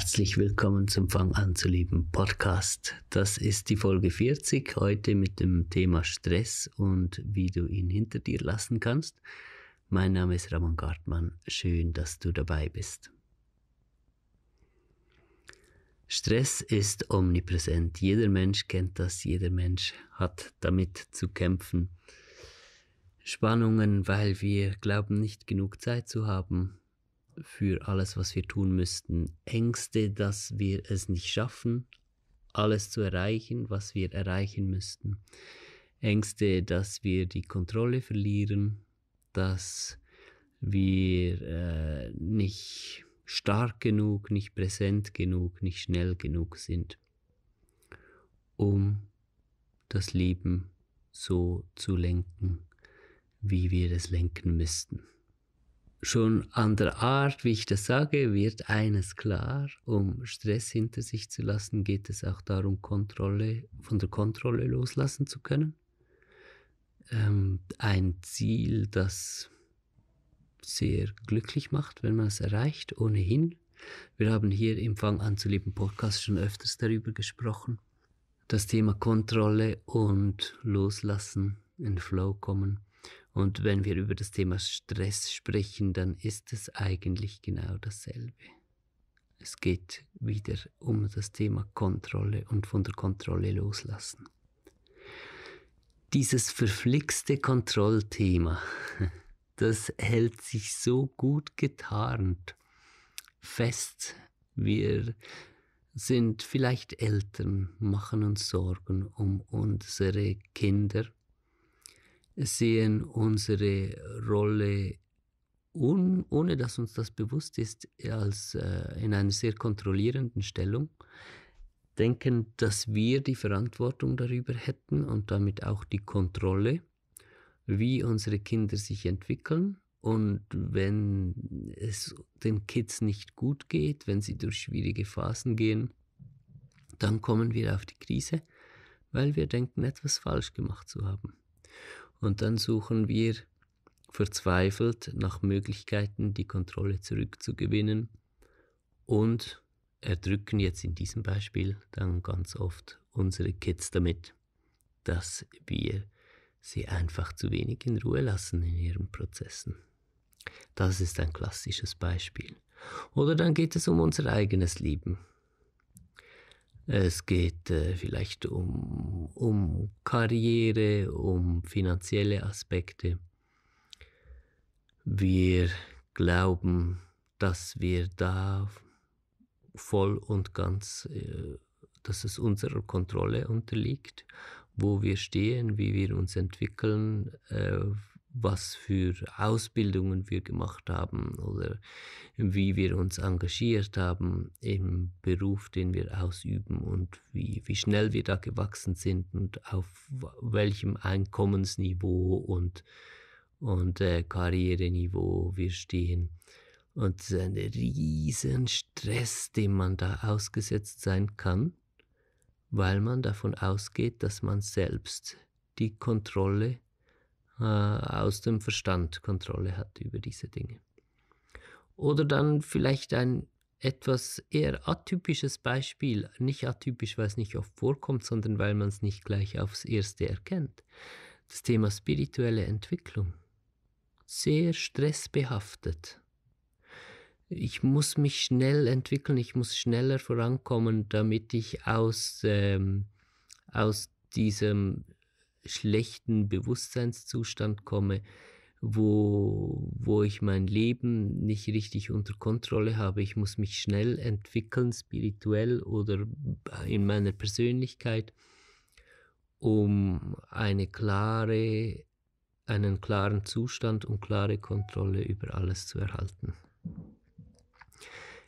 Herzlich willkommen zum Fang an zu lieben Podcast. Das ist die Folge 40 heute mit dem Thema Stress und wie du ihn hinter dir lassen kannst. Mein Name ist Ramon Gartmann. Schön, dass du dabei bist. Stress ist omnipräsent. Jeder Mensch kennt das. Jeder Mensch hat damit zu kämpfen. Spannungen, weil wir glauben, nicht genug Zeit zu haben für alles, was wir tun müssten. Ängste, dass wir es nicht schaffen, alles zu erreichen, was wir erreichen müssten. Ängste, dass wir die Kontrolle verlieren, dass wir äh, nicht stark genug, nicht präsent genug, nicht schnell genug sind, um das Leben so zu lenken, wie wir es lenken müssten. Schon an der Art, wie ich das sage, wird eines klar. Um Stress hinter sich zu lassen, geht es auch darum, Kontrolle, von der Kontrolle loslassen zu können. Ähm, ein Ziel, das sehr glücklich macht, wenn man es erreicht, ohnehin. Wir haben hier im Fang an zu lieben Podcast schon öfters darüber gesprochen. Das Thema Kontrolle und Loslassen in Flow kommen und wenn wir über das Thema Stress sprechen, dann ist es eigentlich genau dasselbe. Es geht wieder um das Thema Kontrolle und von der Kontrolle loslassen. Dieses verflixte Kontrollthema, das hält sich so gut getarnt fest. Wir sind vielleicht Eltern, machen uns Sorgen um unsere Kinder sehen unsere Rolle, un, ohne dass uns das bewusst ist, als äh, in einer sehr kontrollierenden Stellung, denken, dass wir die Verantwortung darüber hätten und damit auch die Kontrolle, wie unsere Kinder sich entwickeln. Und wenn es den Kids nicht gut geht, wenn sie durch schwierige Phasen gehen, dann kommen wir auf die Krise, weil wir denken, etwas falsch gemacht zu haben. Und dann suchen wir verzweifelt nach Möglichkeiten, die Kontrolle zurückzugewinnen und erdrücken jetzt in diesem Beispiel dann ganz oft unsere Kids damit, dass wir sie einfach zu wenig in Ruhe lassen in ihren Prozessen. Das ist ein klassisches Beispiel. Oder dann geht es um unser eigenes Leben. Es geht äh, vielleicht um, um Karriere, um finanzielle Aspekte. Wir glauben, dass wir da voll und ganz, äh, dass es unserer Kontrolle unterliegt, wo wir stehen, wie wir uns entwickeln, äh, was für Ausbildungen wir gemacht haben oder wie wir uns engagiert haben im Beruf, den wir ausüben und wie, wie schnell wir da gewachsen sind und auf welchem Einkommensniveau und, und äh, Karriereniveau wir stehen. Und es ist ein riesen Stress, dem man da ausgesetzt sein kann, weil man davon ausgeht, dass man selbst die Kontrolle äh, aus dem Verstand Kontrolle hat über diese Dinge. Oder dann vielleicht ein etwas eher atypisches Beispiel, nicht atypisch, weil es nicht oft vorkommt, sondern weil man es nicht gleich aufs erste erkennt. Das Thema spirituelle Entwicklung. Sehr stressbehaftet. Ich muss mich schnell entwickeln, ich muss schneller vorankommen, damit ich aus, ähm, aus diesem schlechten Bewusstseinszustand komme, wo, wo ich mein Leben nicht richtig unter Kontrolle habe. Ich muss mich schnell entwickeln, spirituell oder in meiner Persönlichkeit, um eine klare, einen klaren Zustand und klare Kontrolle über alles zu erhalten.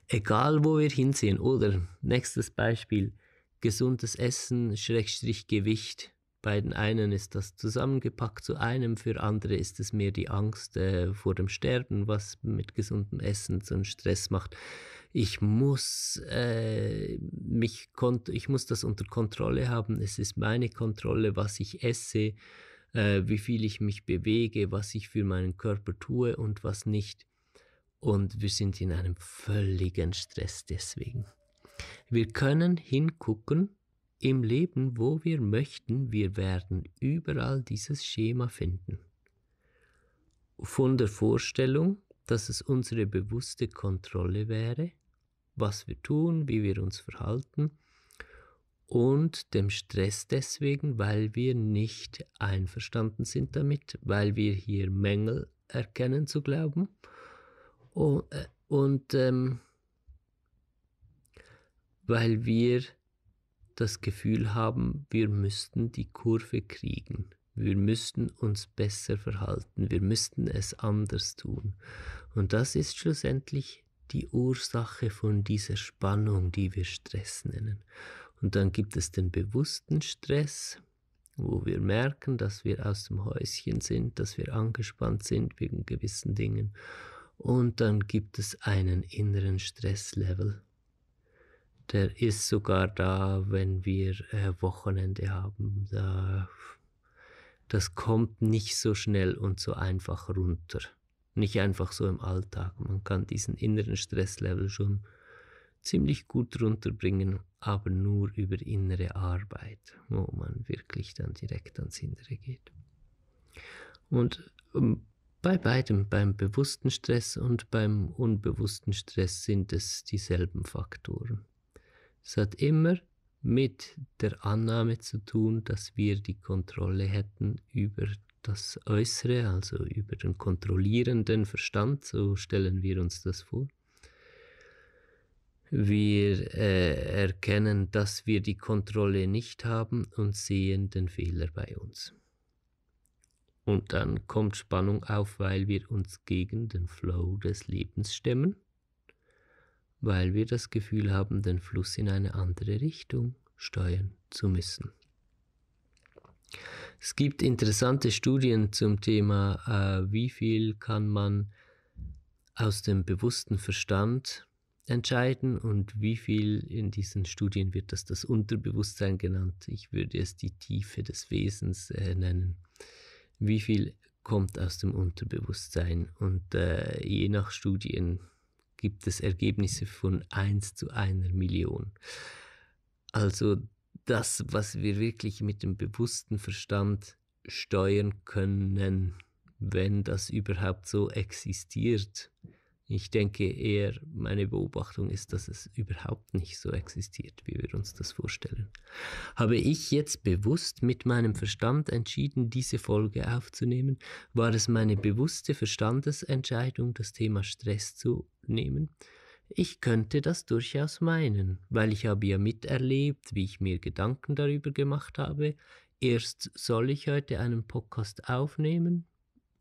Egal, wo wir hinsehen, oder nächstes Beispiel, gesundes Essen, Schrägstrich Gewicht bei den einen ist das zusammengepackt zu einem, für andere ist es mehr die Angst äh, vor dem Sterben, was mit gesundem Essen so einen Stress macht. Ich muss äh, mich kont ich muss das unter Kontrolle haben. Es ist meine Kontrolle, was ich esse, äh, wie viel ich mich bewege, was ich für meinen Körper tue und was nicht. Und wir sind in einem völligen Stress deswegen. Wir können hingucken im Leben, wo wir möchten, wir werden überall dieses Schema finden. Von der Vorstellung, dass es unsere bewusste Kontrolle wäre, was wir tun, wie wir uns verhalten, und dem Stress deswegen, weil wir nicht einverstanden sind damit, weil wir hier Mängel erkennen zu glauben. Und, äh, und ähm, weil wir das Gefühl haben, wir müssten die Kurve kriegen. Wir müssten uns besser verhalten, wir müssten es anders tun. Und das ist schlussendlich die Ursache von dieser Spannung, die wir Stress nennen. Und dann gibt es den bewussten Stress, wo wir merken, dass wir aus dem Häuschen sind, dass wir angespannt sind wegen gewissen Dingen. Und dann gibt es einen inneren Stresslevel, der ist sogar da, wenn wir äh, Wochenende haben. Da, das kommt nicht so schnell und so einfach runter. Nicht einfach so im Alltag. Man kann diesen inneren Stresslevel schon ziemlich gut runterbringen, aber nur über innere Arbeit, wo man wirklich dann direkt ans Innere geht. Und ähm, bei beidem, beim bewussten Stress und beim unbewussten Stress sind es dieselben Faktoren. Es hat immer mit der Annahme zu tun, dass wir die Kontrolle hätten über das Äußere, also über den kontrollierenden Verstand, so stellen wir uns das vor. Wir äh, erkennen, dass wir die Kontrolle nicht haben und sehen den Fehler bei uns. Und dann kommt Spannung auf, weil wir uns gegen den Flow des Lebens stemmen weil wir das Gefühl haben, den Fluss in eine andere Richtung steuern zu müssen. Es gibt interessante Studien zum Thema, äh, wie viel kann man aus dem bewussten Verstand entscheiden und wie viel in diesen Studien wird das das Unterbewusstsein genannt. Ich würde es die Tiefe des Wesens äh, nennen. Wie viel kommt aus dem Unterbewusstsein? Und äh, je nach Studien gibt es Ergebnisse von 1 zu einer Million. Also das, was wir wirklich mit dem bewussten Verstand steuern können, wenn das überhaupt so existiert. Ich denke eher, meine Beobachtung ist, dass es überhaupt nicht so existiert, wie wir uns das vorstellen. Habe ich jetzt bewusst mit meinem Verstand entschieden, diese Folge aufzunehmen? War es meine bewusste Verstandesentscheidung, das Thema Stress zu nehmen? Ich könnte das durchaus meinen, weil ich habe ja miterlebt, wie ich mir Gedanken darüber gemacht habe. Erst soll ich heute einen Podcast aufnehmen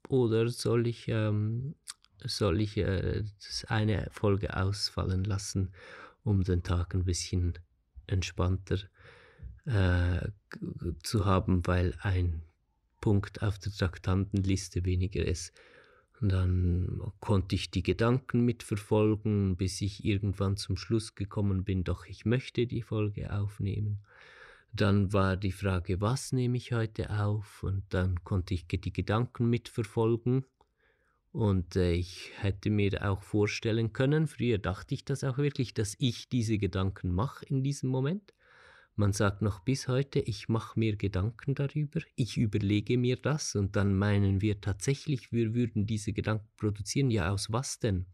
oder soll ich, ähm, soll ich äh, eine Folge ausfallen lassen, um den Tag ein bisschen entspannter äh, zu haben, weil ein Punkt auf der Traktantenliste weniger ist. Dann konnte ich die Gedanken mitverfolgen, bis ich irgendwann zum Schluss gekommen bin, doch ich möchte die Folge aufnehmen. Dann war die Frage, was nehme ich heute auf? Und dann konnte ich die Gedanken mitverfolgen. Und äh, ich hätte mir auch vorstellen können, früher dachte ich das auch wirklich, dass ich diese Gedanken mache in diesem Moment. Man sagt noch bis heute, ich mache mir Gedanken darüber, ich überlege mir das und dann meinen wir tatsächlich, wir würden diese Gedanken produzieren. Ja, aus was denn?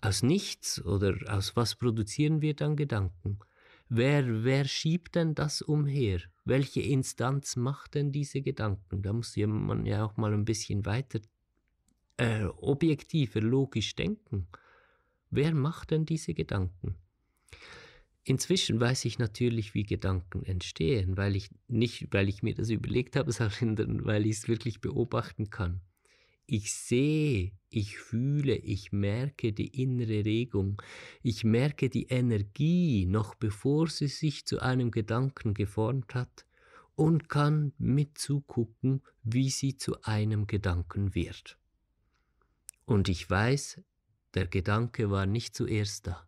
Aus nichts oder aus was produzieren wir dann Gedanken? Wer, wer schiebt denn das umher? Welche Instanz macht denn diese Gedanken? Da muss man ja auch mal ein bisschen weiter äh, objektiver, logisch denken. Wer macht denn diese Gedanken? Inzwischen weiß ich natürlich, wie Gedanken entstehen, weil ich nicht, weil ich mir das überlegt habe, sondern weil ich es wirklich beobachten kann. Ich sehe, ich fühle, ich merke die innere Regung, ich merke die Energie, noch bevor sie sich zu einem Gedanken geformt hat, und kann mitzugucken, wie sie zu einem Gedanken wird. Und ich weiß, der Gedanke war nicht zuerst da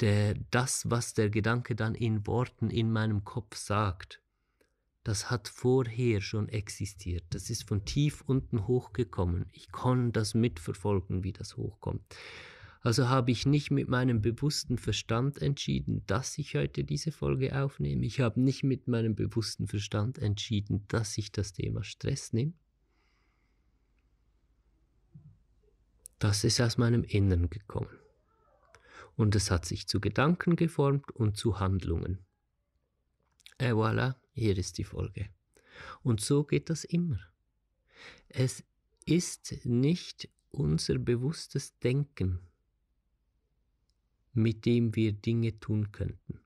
der, das, was der Gedanke dann in Worten in meinem Kopf sagt, das hat vorher schon existiert. Das ist von tief unten hochgekommen. Ich kann das mitverfolgen, wie das hochkommt. Also habe ich nicht mit meinem bewussten Verstand entschieden, dass ich heute diese Folge aufnehme. Ich habe nicht mit meinem bewussten Verstand entschieden, dass ich das Thema Stress nehme. Das ist aus meinem Inneren gekommen und es hat sich zu Gedanken geformt und zu Handlungen. Et voilà, hier ist die Folge. Und so geht das immer. Es ist nicht unser bewusstes Denken, mit dem wir Dinge tun könnten.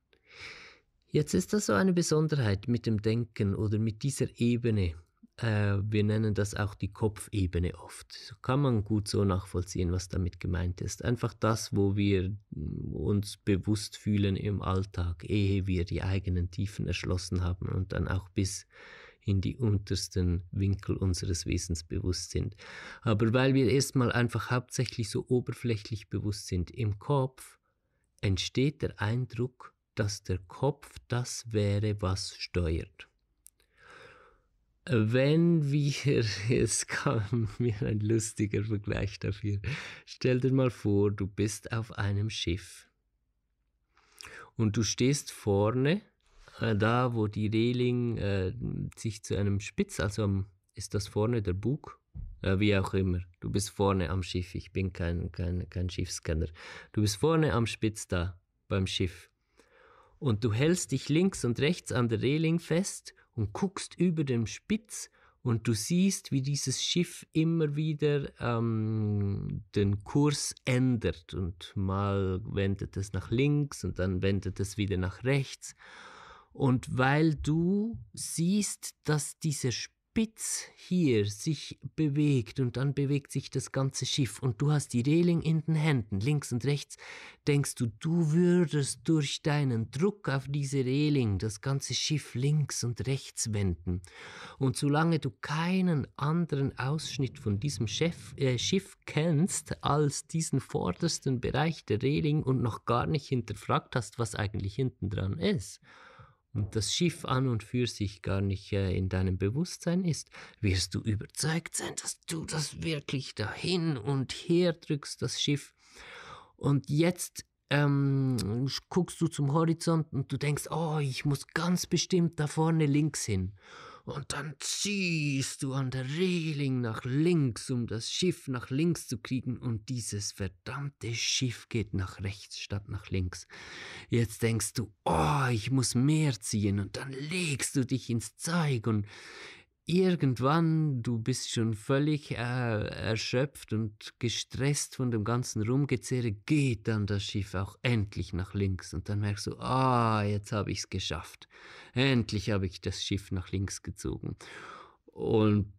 Jetzt ist das so eine Besonderheit mit dem Denken oder mit dieser Ebene, äh, wir nennen das auch die Kopfebene oft. Kann man gut so nachvollziehen, was damit gemeint ist. Einfach das, wo wir mm, uns bewusst fühlen im Alltag, ehe wir die eigenen Tiefen erschlossen haben und dann auch bis in die untersten Winkel unseres Wesens bewusst sind. Aber weil wir erstmal einfach hauptsächlich so oberflächlich bewusst sind im Kopf, entsteht der Eindruck, dass der Kopf das wäre, was steuert wenn wir, es kam mir ein lustiger Vergleich dafür. Stell dir mal vor, du bist auf einem Schiff und du stehst vorne, äh, da wo die Reling äh, sich zu einem Spitz, also ist das vorne der Bug, äh, wie auch immer. Du bist vorne am Schiff, ich bin kein, kein, kein Schiffskenner. Du bist vorne am Spitz da, beim Schiff. Und du hältst dich links und rechts an der Reling fest und guckst über dem Spitz und du siehst, wie dieses Schiff immer wieder ähm, den Kurs ändert und mal wendet es nach links und dann wendet es wieder nach rechts. Und weil du siehst, dass dieser Spitz Spitz hier sich bewegt und dann bewegt sich das ganze Schiff und du hast die Reling in den Händen, links und rechts, denkst du, du würdest durch deinen Druck auf diese Reling das ganze Schiff links und rechts wenden. Und solange du keinen anderen Ausschnitt von diesem Chef, äh, Schiff kennst als diesen vordersten Bereich der Reling und noch gar nicht hinterfragt hast, was eigentlich hinten dran ist, und das Schiff an und für sich gar nicht äh, in deinem Bewusstsein ist, wirst du überzeugt sein, dass du das wirklich dahin und her drückst, das Schiff. Und jetzt ähm, guckst du zum Horizont und du denkst, oh, ich muss ganz bestimmt da vorne links hin und dann ziehst du an der Reling nach links, um das Schiff nach links zu kriegen und dieses verdammte Schiff geht nach rechts statt nach links. Jetzt denkst du, oh, ich muss mehr ziehen und dann legst du dich ins Zeug und irgendwann, du bist schon völlig äh, erschöpft und gestresst von dem ganzen Rumgezehre, geht dann das Schiff auch endlich nach links. Und dann merkst du, ah, jetzt habe ich es geschafft. Endlich habe ich das Schiff nach links gezogen. Und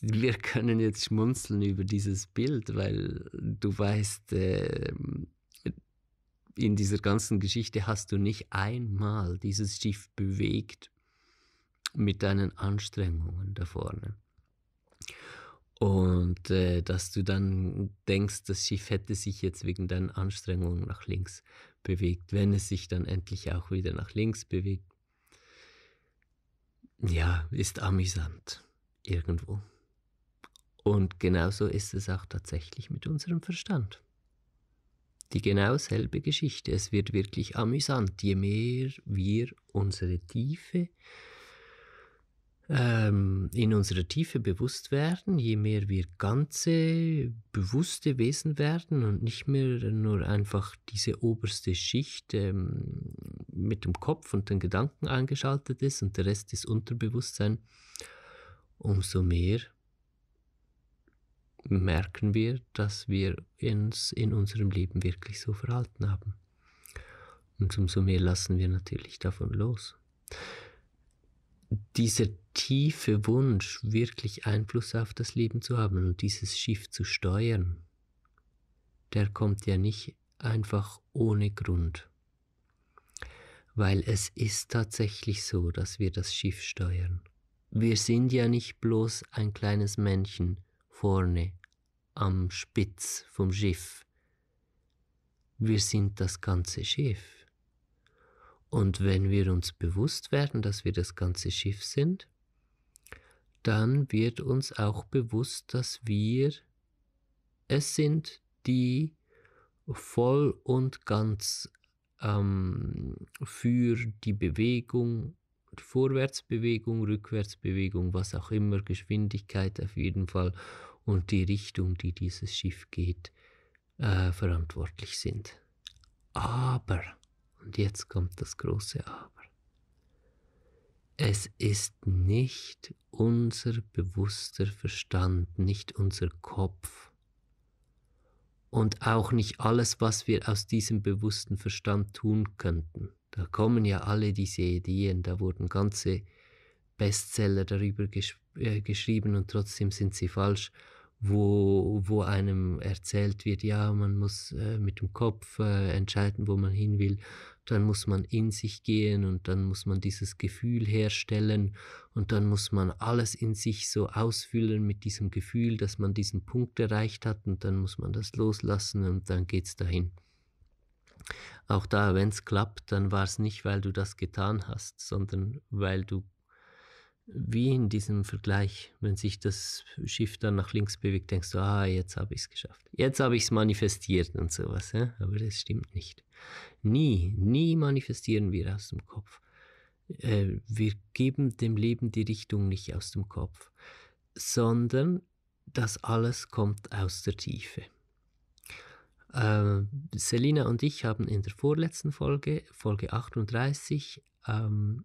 wir können jetzt schmunzeln über dieses Bild, weil du weißt, äh, in dieser ganzen Geschichte hast du nicht einmal dieses Schiff bewegt mit deinen Anstrengungen da vorne. Und äh, dass du dann denkst, das Schiff hätte sich jetzt wegen deinen Anstrengungen nach links bewegt, wenn es sich dann endlich auch wieder nach links bewegt. Ja, ist amüsant irgendwo. Und genauso ist es auch tatsächlich mit unserem Verstand. Die genau selbe Geschichte. Es wird wirklich amüsant, je mehr wir unsere Tiefe, ähm, in unserer Tiefe bewusst werden, je mehr wir ganze, bewusste Wesen werden und nicht mehr nur einfach diese oberste Schicht ähm, mit dem Kopf und den Gedanken eingeschaltet ist und der Rest ist Unterbewusstsein, umso mehr merken wir, dass wir uns in unserem Leben wirklich so verhalten haben. Und umso mehr lassen wir natürlich davon los dieser tiefe Wunsch, wirklich Einfluss auf das Leben zu haben und dieses Schiff zu steuern, der kommt ja nicht einfach ohne Grund. Weil es ist tatsächlich so, dass wir das Schiff steuern. Wir sind ja nicht bloß ein kleines Männchen vorne am Spitz vom Schiff. Wir sind das ganze Schiff. Und wenn wir uns bewusst werden, dass wir das ganze Schiff sind, dann wird uns auch bewusst, dass wir es sind, die voll und ganz ähm, für die Bewegung, Vorwärtsbewegung, Rückwärtsbewegung, was auch immer, Geschwindigkeit auf jeden Fall und die Richtung, die dieses Schiff geht, äh, verantwortlich sind. Aber und jetzt kommt das große Aber. Es ist nicht unser bewusster Verstand, nicht unser Kopf und auch nicht alles, was wir aus diesem bewussten Verstand tun könnten. Da kommen ja alle diese Ideen, da wurden ganze Bestseller darüber gesch äh, geschrieben und trotzdem sind sie falsch, wo, wo einem erzählt wird, ja, man muss äh, mit dem Kopf äh, entscheiden, wo man hin will, dann muss man in sich gehen und dann muss man dieses Gefühl herstellen und dann muss man alles in sich so ausfüllen mit diesem Gefühl, dass man diesen Punkt erreicht hat und dann muss man das loslassen und dann geht es dahin. Auch da, wenn es klappt, dann war es nicht, weil du das getan hast, sondern weil du wie in diesem Vergleich, wenn sich das Schiff dann nach links bewegt, denkst du, ah, jetzt habe ich es geschafft. Jetzt habe ich es manifestiert und sowas. Ja? Aber das stimmt nicht. Nie, nie manifestieren wir aus dem Kopf. Äh, wir geben dem Leben die Richtung nicht aus dem Kopf, sondern das alles kommt aus der Tiefe. Äh, Selina und ich haben in der vorletzten Folge, Folge 38, ähm,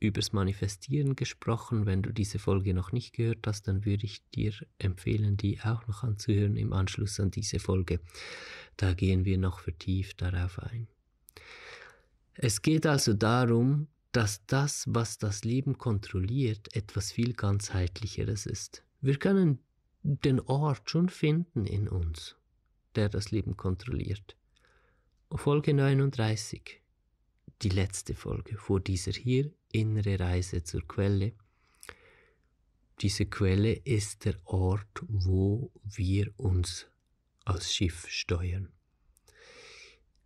übers Manifestieren gesprochen. Wenn du diese Folge noch nicht gehört hast, dann würde ich dir empfehlen, die auch noch anzuhören im Anschluss an diese Folge. Da gehen wir noch vertieft darauf ein. Es geht also darum, dass das, was das Leben kontrolliert, etwas viel ganzheitlicheres ist. Wir können den Ort schon finden in uns, der das Leben kontrolliert. Folge 39 die letzte Folge vor dieser hier, Innere Reise zur Quelle. Diese Quelle ist der Ort, wo wir uns als Schiff steuern.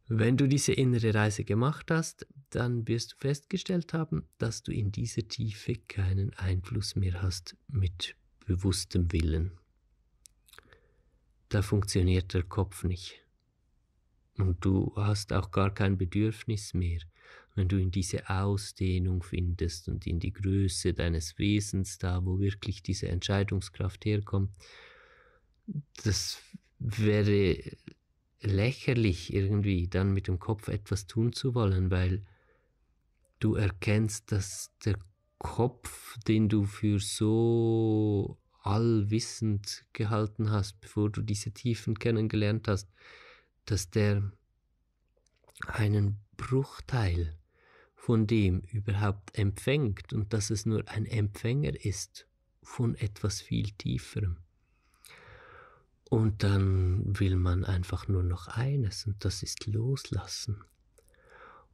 Wenn du diese innere Reise gemacht hast, dann wirst du festgestellt haben, dass du in dieser Tiefe keinen Einfluss mehr hast mit bewusstem Willen. Da funktioniert der Kopf nicht. Und du hast auch gar kein Bedürfnis mehr, wenn du in diese Ausdehnung findest und in die Größe deines Wesens, da wo wirklich diese Entscheidungskraft herkommt. Das wäre lächerlich irgendwie, dann mit dem Kopf etwas tun zu wollen, weil du erkennst, dass der Kopf, den du für so allwissend gehalten hast, bevor du diese Tiefen kennengelernt hast, dass der einen Bruchteil von dem überhaupt empfängt und dass es nur ein Empfänger ist von etwas viel Tieferem. Und dann will man einfach nur noch eines und das ist loslassen.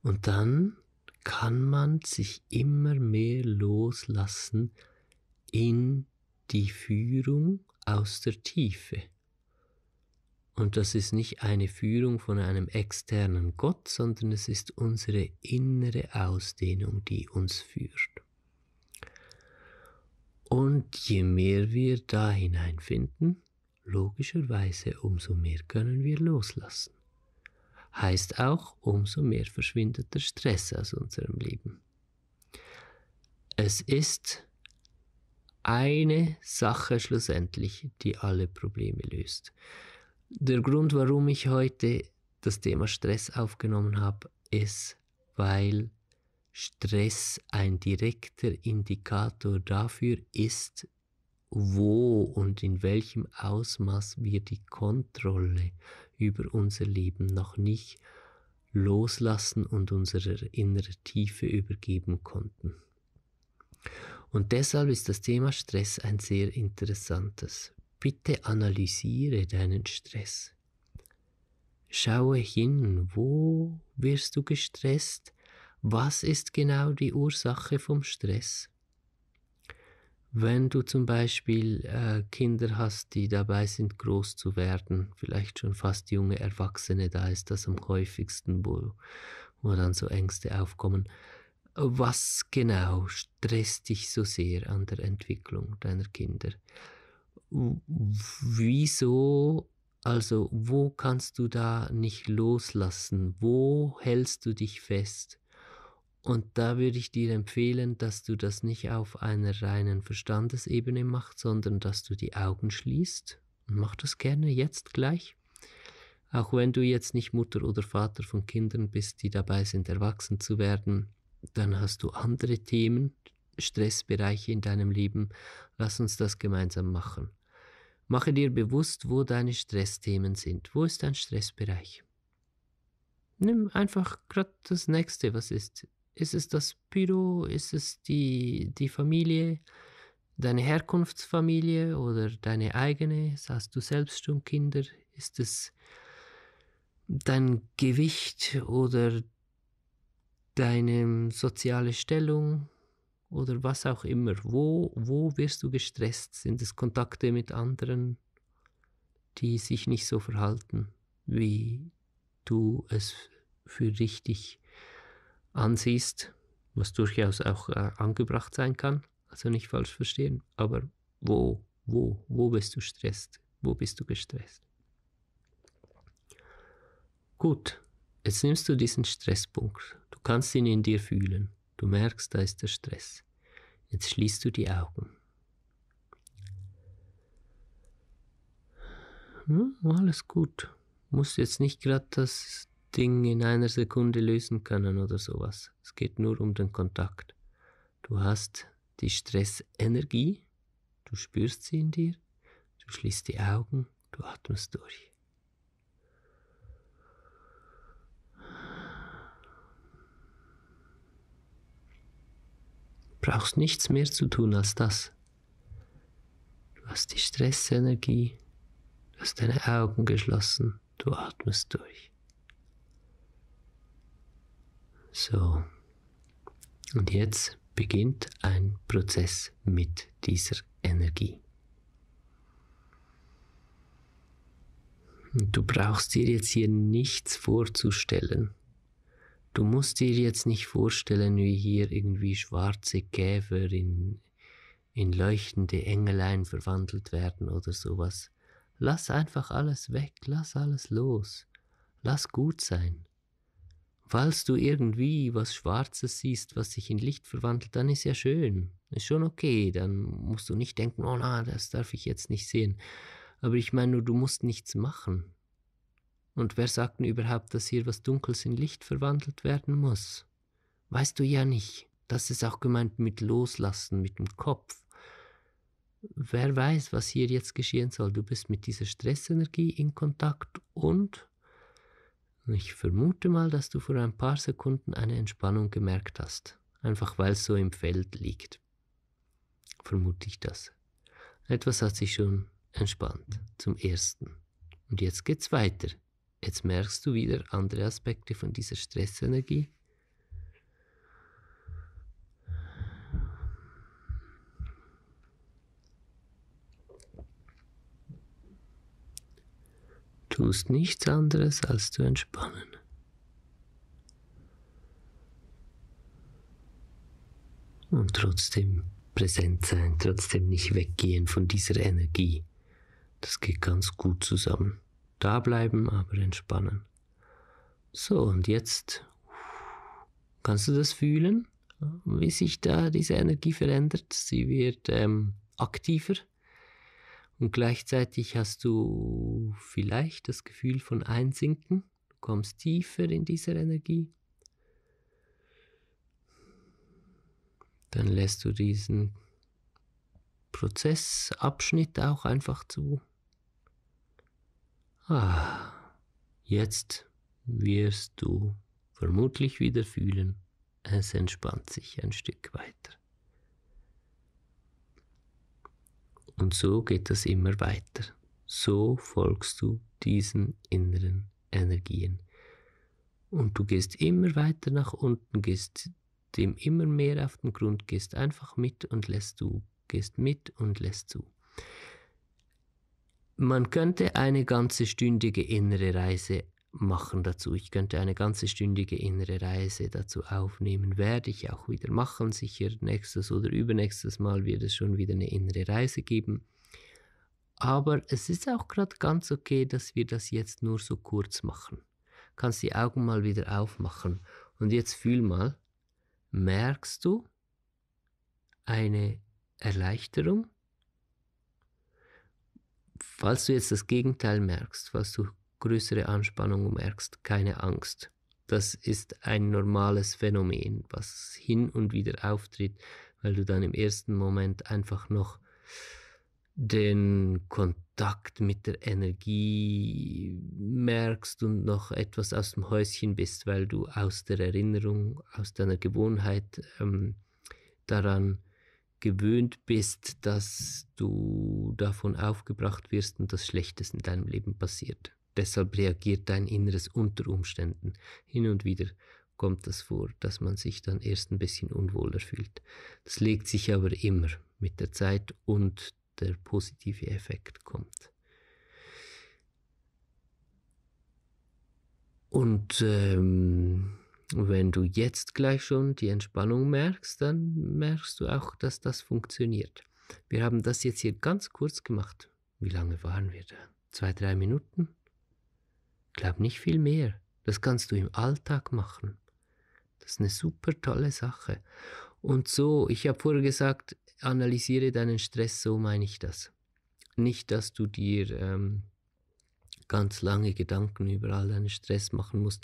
Und dann kann man sich immer mehr loslassen in die Führung aus der Tiefe. Und das ist nicht eine Führung von einem externen Gott, sondern es ist unsere innere Ausdehnung, die uns führt. Und je mehr wir da hineinfinden, logischerweise umso mehr können wir loslassen. Heißt auch, umso mehr verschwindet der Stress aus unserem Leben. Es ist eine Sache schlussendlich, die alle Probleme löst. Der Grund, warum ich heute das Thema Stress aufgenommen habe, ist, weil Stress ein direkter Indikator dafür ist, wo und in welchem Ausmaß wir die Kontrolle über unser Leben noch nicht loslassen und unserer inneren Tiefe übergeben konnten. Und deshalb ist das Thema Stress ein sehr interessantes. Bitte analysiere deinen Stress. Schaue hin, wo wirst du gestresst? Was ist genau die Ursache vom Stress? Wenn du zum Beispiel äh, Kinder hast, die dabei sind, groß zu werden, vielleicht schon fast junge Erwachsene, da ist das am häufigsten, wo, wo dann so Ängste aufkommen. Was genau stresst dich so sehr an der Entwicklung deiner Kinder? wieso, also wo kannst du da nicht loslassen? Wo hältst du dich fest? Und da würde ich dir empfehlen, dass du das nicht auf einer reinen Verstandesebene machst, sondern dass du die Augen schließt. mach das gerne jetzt gleich. Auch wenn du jetzt nicht Mutter oder Vater von Kindern bist, die dabei sind, erwachsen zu werden, dann hast du andere Themen, Stressbereiche in deinem Leben, lass uns das gemeinsam machen. Mache dir bewusst, wo deine Stressthemen sind. Wo ist dein Stressbereich? Nimm einfach gerade das nächste, was ist. Ist es das Büro? Ist es die, die Familie? Deine Herkunftsfamilie oder deine eigene? Hast du selbst schon Kinder? Ist es dein Gewicht oder deine soziale Stellung? oder was auch immer. Wo, wo wirst du gestresst? Sind es Kontakte mit anderen, die sich nicht so verhalten, wie du es für richtig ansiehst, was durchaus auch äh, angebracht sein kann, also nicht falsch verstehen, aber wo, wo, wo bist du gestresst? Wo bist du gestresst? Gut, jetzt nimmst du diesen Stresspunkt. Du kannst ihn in dir fühlen. Du merkst, da ist der Stress. Jetzt schließt du die Augen. Hm, alles gut. Muss jetzt nicht gerade das Ding in einer Sekunde lösen können oder sowas. Es geht nur um den Kontakt. Du hast die Stressenergie, du spürst sie in dir, du schließt die Augen, du atmest durch. brauchst nichts mehr zu tun als das. Du hast die Stressenergie, du hast deine Augen geschlossen, du atmest durch. So. Und jetzt beginnt ein Prozess mit dieser Energie. Und du brauchst dir jetzt hier nichts vorzustellen. Du musst dir jetzt nicht vorstellen, wie hier irgendwie schwarze Käfer in, in leuchtende Engelein verwandelt werden oder sowas. Lass einfach alles weg, lass alles los, lass gut sein. Falls du irgendwie was Schwarzes siehst, was sich in Licht verwandelt, dann ist ja schön, ist schon okay, dann musst du nicht denken, oh na, das darf ich jetzt nicht sehen. Aber ich meine nur, du musst nichts machen. Und wer sagt denn überhaupt, dass hier was Dunkles in Licht verwandelt werden muss? Weißt du ja nicht. Das ist auch gemeint mit Loslassen, mit dem Kopf. Wer weiß, was hier jetzt geschehen soll. Du bist mit dieser Stressenergie in Kontakt und ich vermute mal, dass du vor ein paar Sekunden eine Entspannung gemerkt hast. Einfach weil es so im Feld liegt. Vermute ich das. Etwas hat sich schon entspannt zum ersten. Und jetzt geht's weiter. Jetzt merkst du wieder andere Aspekte von dieser Stressenergie. Tust nichts anderes als zu entspannen. Und trotzdem präsent sein, trotzdem nicht weggehen von dieser Energie. Das geht ganz gut zusammen da bleiben, aber entspannen. So, und jetzt kannst du das fühlen, wie sich da diese Energie verändert. Sie wird ähm, aktiver und gleichzeitig hast du vielleicht das Gefühl von Einsinken. Du kommst tiefer in dieser Energie. Dann lässt du diesen Prozessabschnitt auch einfach zu. Ah, jetzt wirst du vermutlich wieder fühlen, es entspannt sich ein Stück weiter. Und so geht das immer weiter. So folgst du diesen inneren Energien. Und du gehst immer weiter nach unten, gehst dem immer mehr auf den Grund, gehst einfach mit und lässt zu, gehst mit und lässt zu man könnte eine ganze stündige innere Reise machen dazu. Ich könnte eine ganze stündige innere Reise dazu aufnehmen, werde ich auch wieder machen. Sicher nächstes oder übernächstes Mal wird es schon wieder eine innere Reise geben. Aber es ist auch gerade ganz okay, dass wir das jetzt nur so kurz machen. Kannst die Augen mal wieder aufmachen und jetzt fühl mal, merkst du eine Erleichterung? falls du jetzt das Gegenteil merkst, falls du größere Anspannung merkst, keine Angst. Das ist ein normales Phänomen, was hin und wieder auftritt, weil du dann im ersten Moment einfach noch den Kontakt mit der Energie merkst und noch etwas aus dem Häuschen bist, weil du aus der Erinnerung, aus deiner Gewohnheit ähm, daran gewöhnt bist, dass du davon aufgebracht wirst und das Schlechtes in deinem Leben passiert. Deshalb reagiert dein Inneres unter Umständen. Hin und wieder kommt das vor, dass man sich dann erst ein bisschen unwohler fühlt. Das legt sich aber immer mit der Zeit und der positive Effekt kommt. Und ähm, und wenn du jetzt gleich schon die Entspannung merkst, dann merkst du auch, dass das funktioniert. Wir haben das jetzt hier ganz kurz gemacht. Wie lange waren wir da? Zwei, drei Minuten? Glaub nicht viel mehr. Das kannst du im Alltag machen. Das ist eine super tolle Sache. Und so, ich habe vorher gesagt, analysiere deinen Stress, so meine ich das. Nicht, dass du dir ähm, ganz lange Gedanken über all deinen Stress machen musst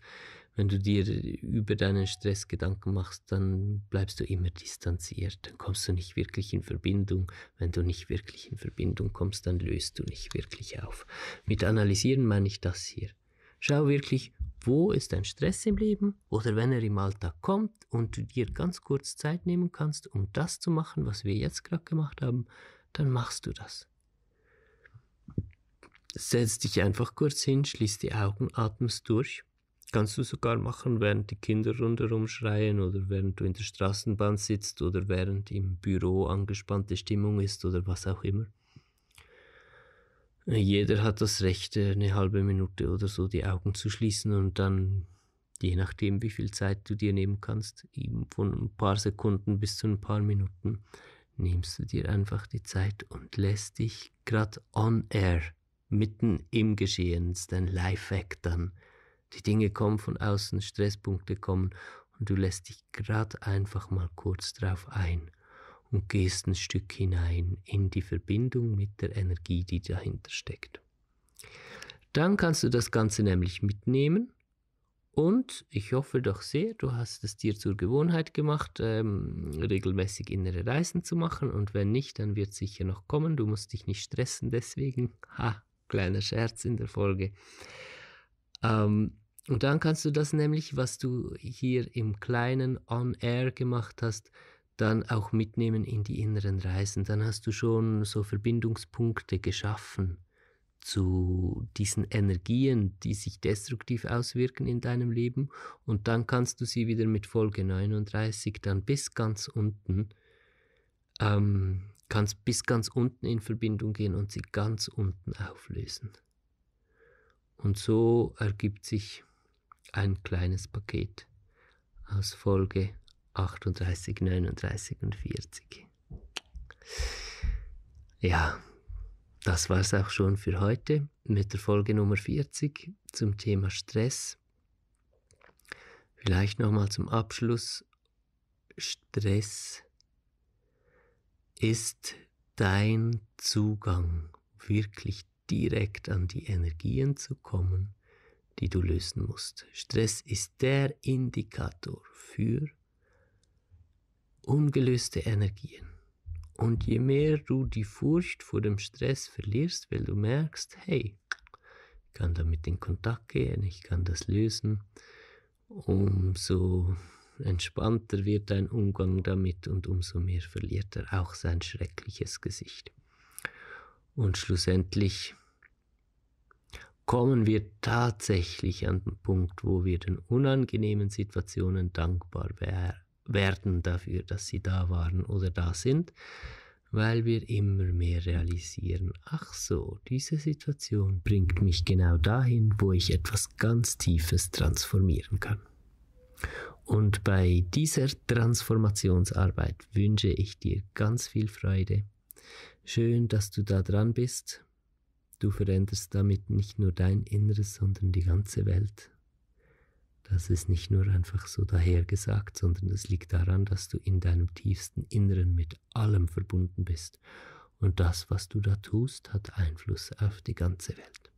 wenn du dir über deinen Stress Gedanken machst, dann bleibst du immer distanziert, dann kommst du nicht wirklich in Verbindung. Wenn du nicht wirklich in Verbindung kommst, dann löst du nicht wirklich auf. Mit analysieren meine ich das hier. Schau wirklich, wo ist dein Stress im Leben oder wenn er im Alltag kommt und du dir ganz kurz Zeit nehmen kannst, um das zu machen, was wir jetzt gerade gemacht haben, dann machst du das. Setz dich einfach kurz hin, schließ die Augen, atmest durch kannst du sogar machen, während die Kinder rundherum schreien oder während du in der Straßenbahn sitzt oder während im Büro angespannte Stimmung ist oder was auch immer. Jeder hat das Recht, eine halbe Minute oder so die Augen zu schließen und dann, je nachdem, wie viel Zeit du dir nehmen kannst, eben von ein paar Sekunden bis zu ein paar Minuten, nimmst du dir einfach die Zeit und lässt dich gerade on air, mitten im Geschehen, dein Live-Act dann die Dinge kommen von außen, Stresspunkte kommen und du lässt dich gerade einfach mal kurz drauf ein und gehst ein Stück hinein in die Verbindung mit der Energie, die dahinter steckt. Dann kannst du das Ganze nämlich mitnehmen und ich hoffe doch sehr, du hast es dir zur Gewohnheit gemacht, ähm, regelmäßig innere Reisen zu machen. Und wenn nicht, dann wird es sicher noch kommen. Du musst dich nicht stressen deswegen. Ha, kleiner Scherz in der Folge. Ähm, und dann kannst du das nämlich, was du hier im kleinen On-Air gemacht hast, dann auch mitnehmen in die inneren Reisen. Dann hast du schon so Verbindungspunkte geschaffen zu diesen Energien, die sich destruktiv auswirken in deinem Leben. Und dann kannst du sie wieder mit Folge 39 dann bis ganz unten, ähm, kannst bis ganz unten in Verbindung gehen und sie ganz unten auflösen. Und so ergibt sich ein kleines Paket aus Folge 38, 39 und 40. Ja, das war es auch schon für heute mit der Folge Nummer 40 zum Thema Stress. Vielleicht nochmal zum Abschluss. Stress ist dein Zugang, wirklich direkt an die Energien zu kommen die du lösen musst. Stress ist der Indikator für ungelöste Energien. Und je mehr du die Furcht vor dem Stress verlierst, weil du merkst, hey, ich kann damit in Kontakt gehen, ich kann das lösen, umso entspannter wird dein Umgang damit und umso mehr verliert er auch sein schreckliches Gesicht. Und schlussendlich kommen wir tatsächlich an den Punkt, wo wir den unangenehmen Situationen dankbar wär, werden dafür, dass sie da waren oder da sind, weil wir immer mehr realisieren, ach so, diese Situation bringt mich genau dahin, wo ich etwas ganz Tiefes transformieren kann. Und bei dieser Transformationsarbeit wünsche ich dir ganz viel Freude. Schön, dass du da dran bist Du veränderst damit nicht nur dein Inneres, sondern die ganze Welt. Das ist nicht nur einfach so dahergesagt, sondern es liegt daran, dass du in deinem tiefsten Inneren mit allem verbunden bist. Und das, was du da tust, hat Einfluss auf die ganze Welt.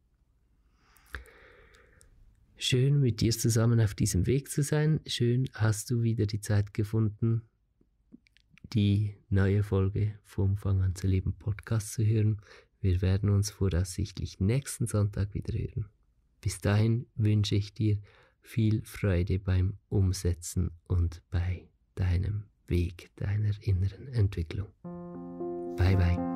Schön mit dir zusammen auf diesem Weg zu sein. Schön hast du wieder die Zeit gefunden, die neue Folge vom Fang an zu leben Podcast zu hören. Wir werden uns voraussichtlich nächsten Sonntag wieder hören. Bis dahin wünsche ich dir viel Freude beim Umsetzen und bei deinem Weg deiner inneren Entwicklung. Bye bye.